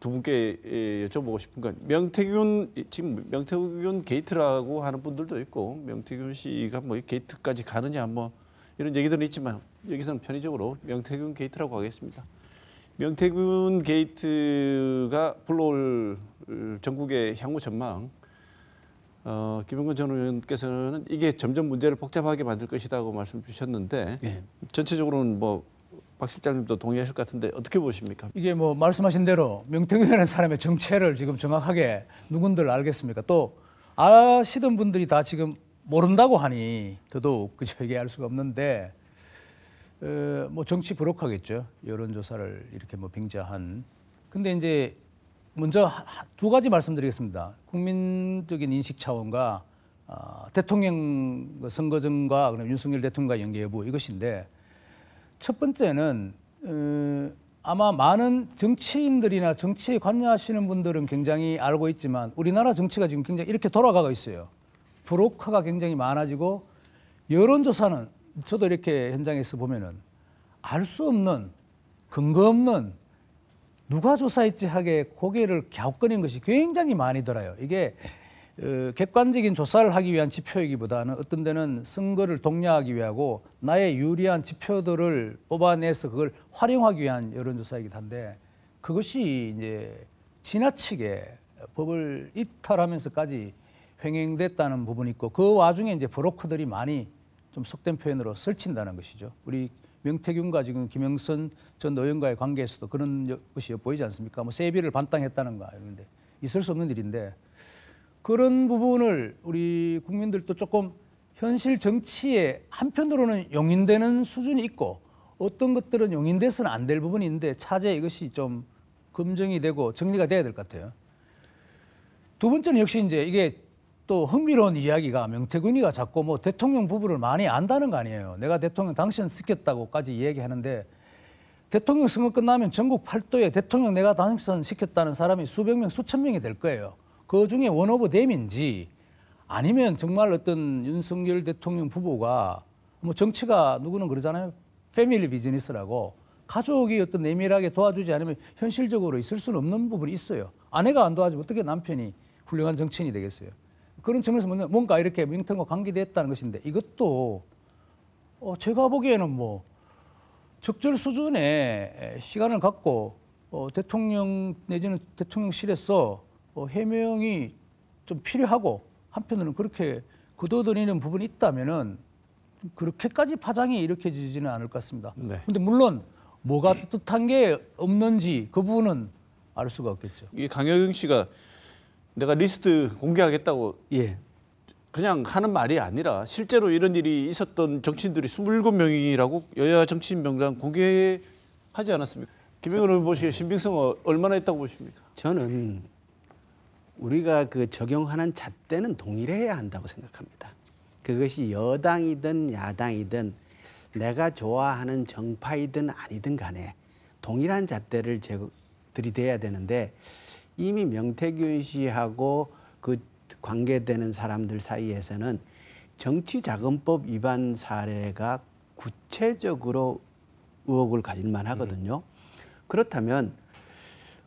두 분께 예, 여쭤보고 싶은 건 명태균 지금 명태균 게이트라고 하는 분들도 있고 명태균 씨가 뭐 게이트까지 가느냐 뭐 이런 얘기들은 있지만 여기서는 편의적으로 명태균 게이트라고 하겠습니다. 명태균 게이트가 불러올 전국의 향후 전망 어, 김영근 전 의원께서는 이게 점점 문제를 복잡하게 만들 것이라고 말씀 주셨는데 네. 전체적으로는 뭐박 실장님도 동의하실 것 같은데 어떻게 보십니까? 이게 뭐 말씀하신 대로 명태균이라는 사람의 정체를 지금 정확하게 누군들 알겠습니까? 또 아시던 분들이 다 지금 모른다고 하니 더더욱 그저 이게 알 수가 없는데 에, 어, 뭐 정치 부록하겠죠 여론 조사를 이렇게 뭐 빙자한 근데 이제 먼저 두 가지 말씀드리겠습니다 국민적인 인식 차원과 어, 대통령 선거전과 그다음 윤석열 대통령과 연계 여부 이것인데 첫 번째는 어, 아마 많은 정치인들이나 정치에 관여하시는 분들은 굉장히 알고 있지만 우리나라 정치가 지금 굉장히 이렇게 돌아가고 있어요. 브로커가 굉장히 많아지고 여론조사는 저도 이렇게 현장에서 보면은 알 수 없는 근거 없는 누가 조사했지 하게 고개를 갸웃거리는 것이 굉장히 많이 들어요. 이게 어, 객관적인 조사를 하기 위한 지표이기보다는 어떤 데는 선거를 독려하기 위하고 나의 유리한 지표들을 뽑아내서 그걸 활용하기 위한 여론조사이기도 한데 그것이 이제 지나치게 법을 이탈하면서까지 횡행됐다는 부분이 있고 그 와중에 이제 브로커들이 많이 좀 속된 표현으로 설친다는 것이죠. 우리 명태균과 지금 김영선 전노영과의 관계에서도 그런 것이 보이지 않습니까? 뭐 세비를 반땅했다는가 이런데 있을 수 없는 일인데 그런 부분을 우리 국민들도 조금 현실 정치에 한편으로는 용인되는 수준이 있고 어떤 것들은 용인돼서는 안 될부분이있는데 차제 이것이 좀 검증이 되고 정리가 돼야 될 것 같아요. 두 번째는 역시 이제 이게 또 흥미로운 이야기가 명태균이가 자꾸 뭐 대통령 부부를 많이 안다는 거 아니에요. 내가 대통령 당신 시켰다고까지 이야기하는데 대통령 선거 끝나면 전국 팔도에 대통령 내가 당선 시켰다는 사람이 수백 명 수천 명이 될 거예요. 그 중에 원 오브 댐인지 아니면 정말 어떤 윤석열 대통령 부부가 뭐 정치가 누구는 그러잖아요. 패밀리 비즈니스라고 가족이 어떤 내밀하게 도와주지 않으면 현실적으로 있을 수는 없는 부분이 있어요. 아내가 안 도와주면 어떻게 남편이 훌륭한 정치인이 되겠어요. 그런 측면에서 뭔가 이렇게 명태과 관계됐다는 것인데 이것도 어 제가 보기에는 뭐 적절 수준의 시간을 갖고 어 대통령 내지는 대통령실에서 뭐 해명이 좀 필요하고 한편으로는 그렇게 거둬들이는 부분이 있다면은 그렇게까지 파장이 일으켜지지는 않을 것 같습니다. 그런데 네. 물론 뭐가 뜻한 게 없는지 그 부분은 알 수가 없겠죠. 이 강효경 씨가 내가 리스트 공개하겠다고 예. 그냥 하는 말이 아니라 실제로 이런 일이 있었던 정치인들이 27명이라고 여야 정치인 명단 공개하지 않았습니까? 김영은 의원 보시기에 신빙성 얼마나 있다고 보십니까? 저는 우리가 그 적용하는 잣대는 동일해야 한다고 생각합니다. 그것이 여당이든 야당이든 내가 좋아하는 정파이든 아니든 간에 동일한 잣대를 제 들이대야 되는데 이미 명태균 씨하고 그 관계되는 사람들 사이에서는 정치자금법 위반 사례가 구체적으로 의혹을 가질 만하거든요. 음. 그렇다면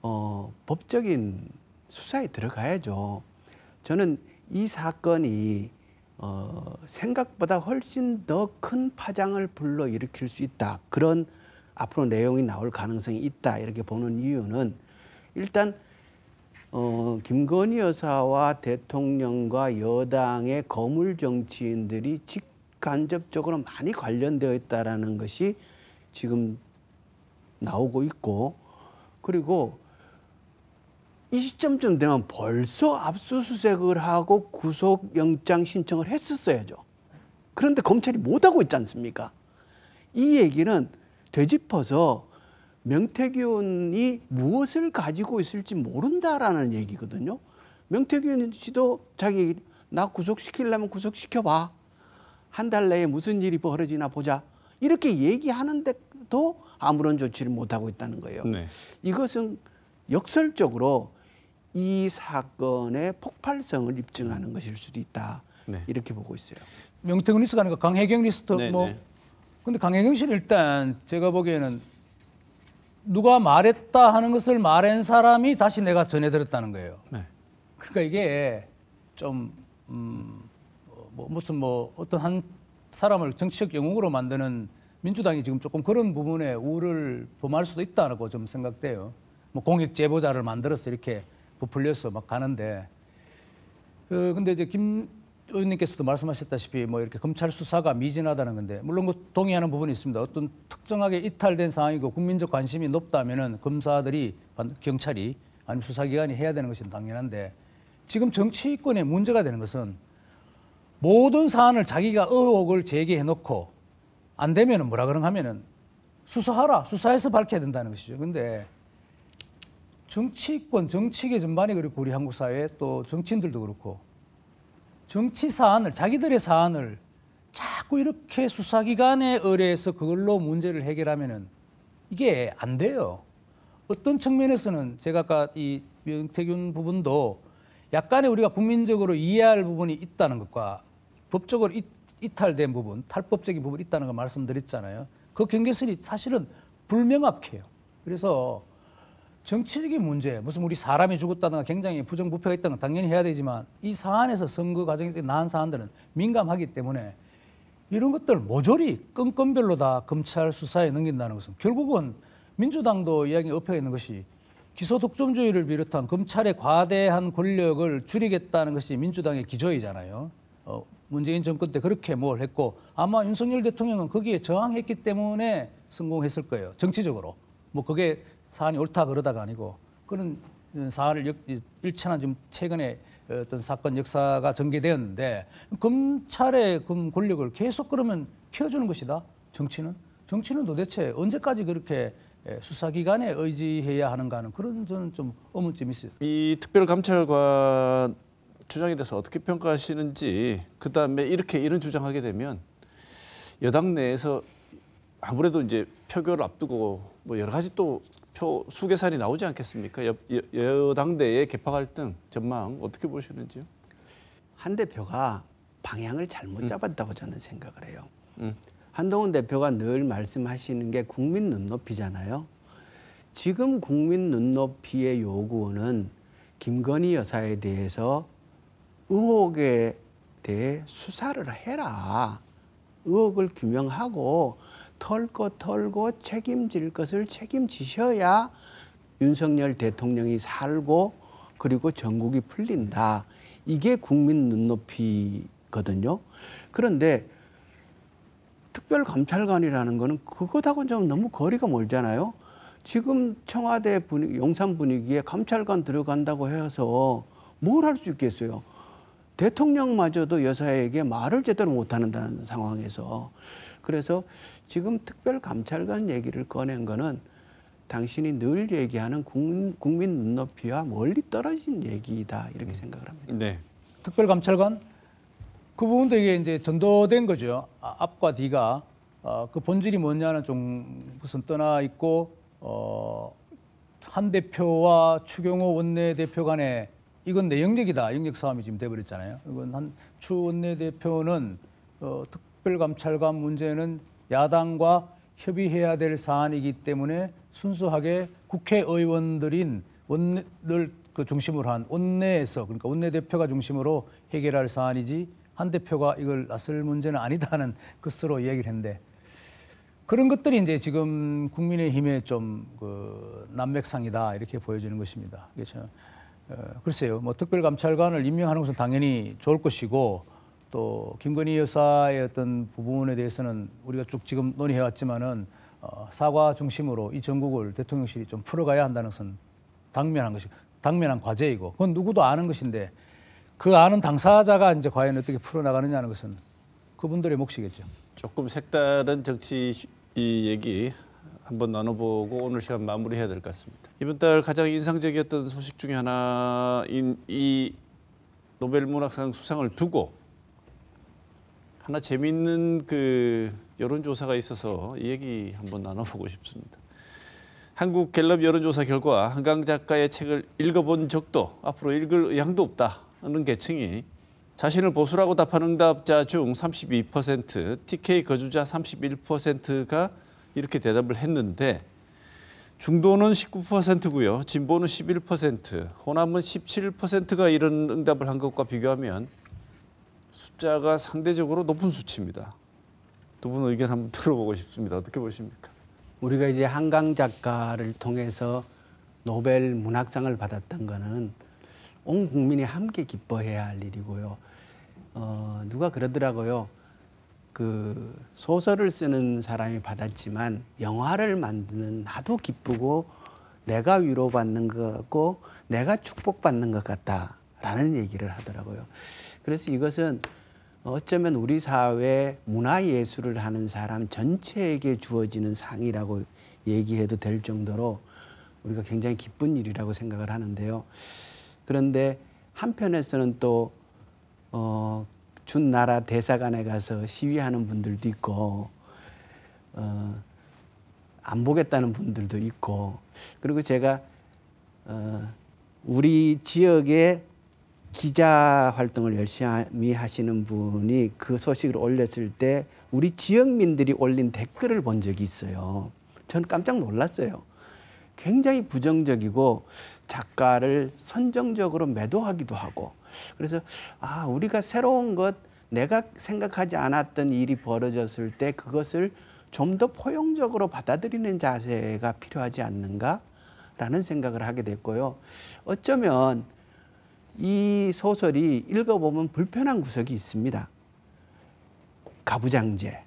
어, 법적인 수사에 들어가야죠. 저는 이 사건이 어, 생각보다 훨씬 더 큰 파장을 불러 일으킬 수 있다. 그런 앞으로 내용이 나올 가능성이 있다. 이렇게 보는 이유는 일단 어, 김건희 여사와 대통령과 여당의 거물 정치인들이 직간접적으로 많이 관련되어 있다는 것이 지금 나오고 있고 그리고 이 시점쯤 되면 벌써 압수수색을 하고 구속영장 신청을 했었어야죠. 그런데 검찰이 못하고 있지 않습니까? 이 얘기는 되짚어서 명태균이 무엇을 가지고 있을지 모른다라는 얘기거든요. 명태균 씨도 자기 나 구속시키려면 구속시켜봐. 한 달 내에 무슨 일이 벌어지나 보자. 이렇게 얘기하는데도 아무런 조치를 못하고 있다는 거예요. 네. 이것은 역설적으로 이 사건의 폭발성을 입증하는 음. 것일 수도 있다. 네. 이렇게 보고 있어요. 명태균 리스트 가니까 강혜경 리스트 네, 뭐. 네. 근데 강혜경 씨는 일단 제가 보기에는 누가 말했다 하는 것을 말한 사람이 다시 내가 전해드렸다는 거예요. 네. 그러니까 이게 좀 음, 뭐, 무슨 뭐 어떤 한 사람을 정치적 영웅으로 만드는 민주당이 지금 조금 그런 부분에 우를 범할 수도 있다고 좀 생각돼요. 뭐 공익 제보자를 만들어서 이렇게 부풀려서 막 가는데 그 근데 이제 김 의원님께서도 말씀하셨다시피 뭐 이렇게 검찰 수사가 미진하다는 건데 물론 그 동의하는 부분이 있습니다. 어떤 특정하게 이탈된 상황이고 국민적 관심이 높다면은 검사들이 경찰이 아니면 수사기관이 해야 되는 것이 당연한데 지금 정치권의 문제가 되는 것은 모든 사안을 자기가 의혹을 제기해 놓고 안 되면은 뭐라 그런 하면은 수사하라 수사해서 밝혀야 된다는 것이죠. 근데 정치권, 정치계 전반이 그렇고 우리 한국 사회 또 정치인들도 그렇고 정치 사안을 자기들의 사안을 자꾸 이렇게 수사기관에 의뢰해서 그걸로 문제를 해결하면은 이게 안 돼요. 어떤 측면에서는 제가 아까 이 명태균 부분도 약간의 우리가 국민적으로 이해할 부분이 있다는 것과 법적으로 이, 이탈된 부분, 탈법적인 부분이 있다는 걸 말씀드렸잖아요. 그 경계선이 사실은 불명확해요. 그래서 정치적인 문제, 무슨 우리 사람이 죽었다든가 굉장히 부정부패가 있다는 건 당연히 해야 되지만 이 사안에서 선거 과정에서 나은 사안들은 민감하기 때문에 이런 것들 모조리 끈끈별로 다 검찰 수사에 넘긴다는 것은 결국은 민주당도 이야기 엎혀 있는 것이 기소 독점주의를 비롯한 검찰의 과대한 권력을 줄이겠다는 것이 민주당의 기조이잖아요. 어, 문재인 정권 때 그렇게 뭘 했고 아마 윤석열 대통령은 거기에 저항했기 때문에 성공했을 거예요. 정치적으로. 뭐 그게 사안이 옳다 그러다가 아니고 그런 사안을 일치하는 좀 최근에 어떤 사건 역사가 전개되었는데 검찰의 권력을 계속 그러면 키워주는 것이다. 정치는 정치는 도대체 언제까지 그렇게 예, 수사기관에 의지해야 하는가 하는 그런 저는 좀 의문점이 있어요. 이 특별감찰관 주장에 대해서 어떻게 평가하시는지 그다음에 이렇게 이런 주장하게 되면 여당 내에서 아무래도 이제 표결을 앞두고 뭐 여러 가지 또표 수계산이 나오지 않겠습니까? 여, 여당대의 개파 갈등 전망 어떻게 보시는지요? 한 대표가 방향을 잘못 음. 잡았다고 음. 저는 생각을 해요. 음. 한동훈 대표가 늘 말씀하시는 게 국민 눈높이잖아요. 지금 국민 눈높이의 요구는 김건희 여사에 대해서 의혹에 대해 수사를 해라. 의혹을 규명하고 털것 털고 책임질 것을 책임지셔야 윤석열 대통령이 살고 그리고 전국이 풀린다. 이게 국민 눈높이거든요. 그런데 특별감찰관이라는 거는 그것하고는 좀 너무 거리가 멀잖아요. 지금 청와대 분위기, 용산 분위기에 감찰관 들어간다고 해서 뭘 할 수 있겠어요. 대통령마저도 여사에게 말을 제대로 못하는 상황에서 그래서 지금 특별감찰관 얘기를 꺼낸 거는 당신이 늘 얘기하는 국민 눈높이와 멀리 떨어진 얘기다 이 이렇게 음. 생각을 합니다. 네. 특별감찰관 그 부분도 이게 이제 전도된 거죠. 아, 앞과 뒤가 어, 그 본질이 뭐냐는 좀 무슨 떠나 있고 어, 한 대표와 추경호 원내대표 간에 이건 내 영역이다. 영역 싸움이 지금 돼버렸잖아요. 이건 한 추 원내대표는 어, 특, 특별감찰관 문제는 야당과 협의해야 될 사안이기 때문에 순수하게 국회의원들인 원내를 그 중심으로 한 원내에서 그러니까 원내 대표가 중심으로 해결할 사안이지 한 대표가 이걸 나설 문제는 아니다는 것으로 얘기를 했는데 그런 것들이 이제 지금 국민의힘의 좀그 난맥상이다 이렇게 보여지는 것입니다. 그게 그렇죠? 참, 어, 글쎄요, 뭐 특별감찰관을 임명하는 것은 당연히 좋을 것이고 또 김건희 여사의 어떤 부분에 대해서는 우리가 쭉 지금 논의해왔지만은 어, 사과 중심으로 이 전국을 대통령실이 좀 풀어가야 한다는 것은 당면한 것이 당면한 과제이고 그건 누구도 아는 것인데 그 아는 당사자가 이제 과연 어떻게 풀어나가느냐는 것은 그분들의 몫이겠죠. 조금 색다른 정치 이 얘기 한번 나눠보고 오늘 시간 마무리해야 될 것 같습니다. 이번 달 가장 인상적이었던 소식 중에 하나인 이 노벨 문학상 수상을 두고 하나 재미있는 그 여론조사가 있어서 이 얘기 한번 나눠보고 싶습니다. 한국 갤럽 여론조사 결과 한강 작가의 책을 읽어본 적도 앞으로 읽을 의향도 없다는 계층이 자신을 보수라고 답한 응답자 중 32%, TK 거주자 31%가 이렇게 대답을 했는데 중도는 19%고요. 진보는 11%, 호남은 17%가 이런 응답을 한 것과 비교하면 가자가 상대적으로 높은 수치입니다. 두 분 의견 한번 들어보고 싶습니다. 어떻게 보십니까? 우리가 이제 한강 작가를 통해서 노벨 문학상을 받았던 거는 온 국민이 함께 기뻐해야 할 일이고요. 어, 누가 그러더라고요. 그 소설을 쓰는 사람이 받았지만 영화를 만드는 나도 기쁘고 내가 위로받는 것 같고 내가 축복받는 것 같다라는 얘기를 하더라고요. 그래서 이것은 어쩌면 우리 사회 문화 예술을 하는 사람 전체에게 주어지는 상이라고 얘기해도 될 정도로 우리가 굉장히 기쁜 일이라고 생각을 하는데요. 그런데 한편에서는 또 어, 준 나라 대사관에 가서 시위하는 분들도 있고 어, 안 보겠다는 분들도 있고 그리고 제가 어, 우리 지역에 기자 활동을 열심히 하시는 분이 그 소식을 올렸을 때 우리 지역민들이 올린 댓글을 본 적이 있어요. 저 깜짝 놀랐어요. 굉장히 부정적이고 작가를 선정적으로 매도하기도 하고 그래서 아 우리가 새로운 것 내가 생각하지 않았던 일이 벌어졌을 때 그것을 좀 더 포용적으로 받아들이는 자세가 필요하지 않는가라는 생각을 하게 됐고요. 어쩌면 이 소설이 읽어보면 불편한 구석이 있습니다. 가부장제,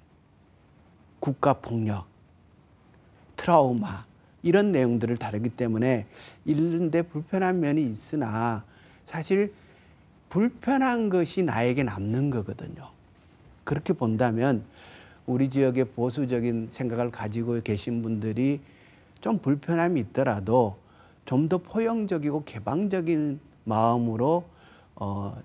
국가폭력, 트라우마, 이런 내용들을 다루기 때문에 읽는데 불편한 면이 있으나 사실 불편한 것이 나에게 남는 거거든요. 그렇게 본다면 우리 지역의 보수적인 생각을 가지고 계신 분들이 좀 불편함이 있더라도 좀 더 포용적이고 개방적인 마음으로 어,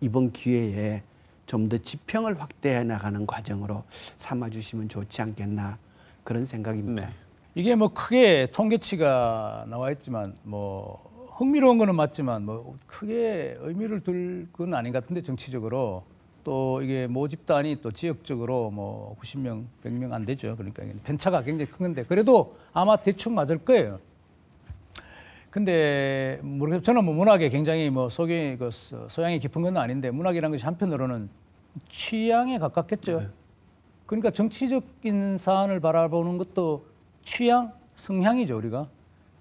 이번 기회에 좀 더 지평을 확대해 나가는 과정으로 삼아 주시면 좋지 않겠나 그런 생각입니다. 네. 이게 뭐 크게 통계치가 나와 있지만 뭐 흥미로운 거는 맞지만 뭐 크게 의미를 둘 건 아닌 것 같은데 정치적으로 또 이게 모 집단이 또 지역적으로 뭐 90명, 100명 안 되죠. 그러니까 편차가 굉장히 큰 건데 그래도 아마 대충 맞을 거예요. 근데 모르겠 저는 뭐 문학에 굉장히 뭐 속이 그 소양이 깊은 건 아닌데 문학이라는 것이 한편으로는 취향에 가깝겠죠. 네. 그러니까 정치적인 사안을 바라보는 것도 취향, 성향이죠 우리가.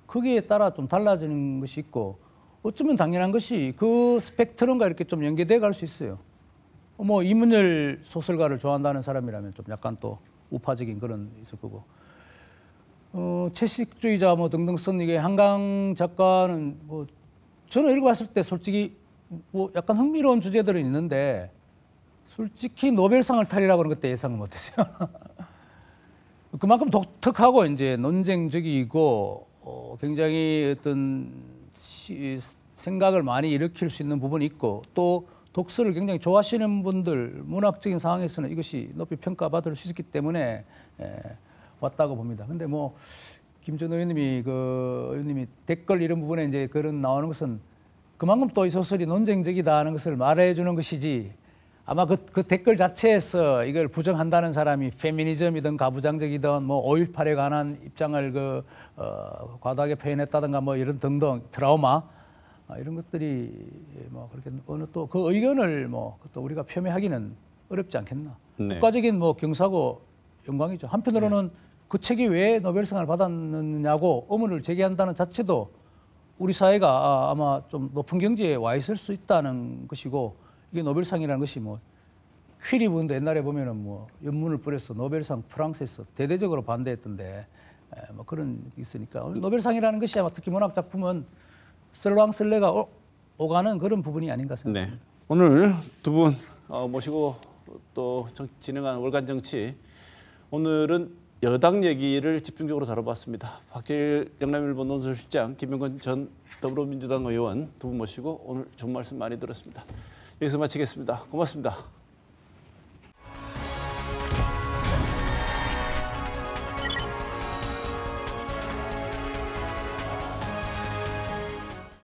거기에 따라 좀 달라지는 것이 있고 어쩌면 당연한 것이 그 스펙트럼과 이렇게 좀 연계돼 갈 수 있어요. 뭐 이문열 소설가를 좋아한다는 사람이라면 좀 약간 또 우파적인 그런 있을 거고 어, 채식주의자 뭐 등등 쓴 이게 한강 작가는 뭐 저는 읽어봤을 때 솔직히 뭐 약간 흥미로운 주제들은 있는데 솔직히 노벨상을 탈이라고 하는 것도 예상을 못했어요. 그만큼 독특하고 이제 논쟁적이고 어, 굉장히 어떤 시, 생각을 많이 일으킬 수 있는 부분이 있고 또 독서를 굉장히 좋아하시는 분들 문학적인 상황에서는 이것이 높이 평가받을 수 있기 때문에 에, 예, 왔다고 봅니다. 근데 뭐 김준 호 의원님이 그 의원님이 댓글 이런 부분에 이제 그런 나오는 것은 그만큼 또 이 소설이 논쟁적이다 하는 것을 말해주는 것이지 아마 그, 그 댓글 자체에서 이걸 부정한다는 사람이 페미니즘이든 가부장적이든 뭐 5.18에 관한 입장을 그, 어, 과도하게 표현했다든가 뭐 이런 등등 트라우마 아, 이런 것들이 뭐 그렇게 어느 또 그 의견을 뭐 또 우리가 표명하기는 어렵지 않겠나. 네. 국가적인 뭐 경사고 영광이죠. 한편으로는 네. 그 책이 왜 노벨상을 받았느냐고 의문을 제기한다는 자체도 우리 사회가 아, 아마 좀 높은 경지에 와 있을 수 있다는 것이고 이게 노벨상이라는 것이 뭐 퀴리 분도 옛날에 보면은 뭐 연문을 뿌려서 노벨상 프랑스에서 대대적으로 반대했던데 뭐 그런 게 있으니까 노벨상이라는 것이 아마 특히 문학 작품은 슬랑슬레가 어, 오가는 그런 부분이 아닌가 생각합니다. 네. 오늘 두분 어, 모시고 또 진행한 월간 정치 오늘은 여당 얘기를 집중적으로 다뤄봤습니다. 박재일 영남일보 논설실장, 김영건 전 더불어민주당 의원 두 분 모시고 오늘 좋은 말씀 많이 들었습니다. 여기서 마치겠습니다. 고맙습니다.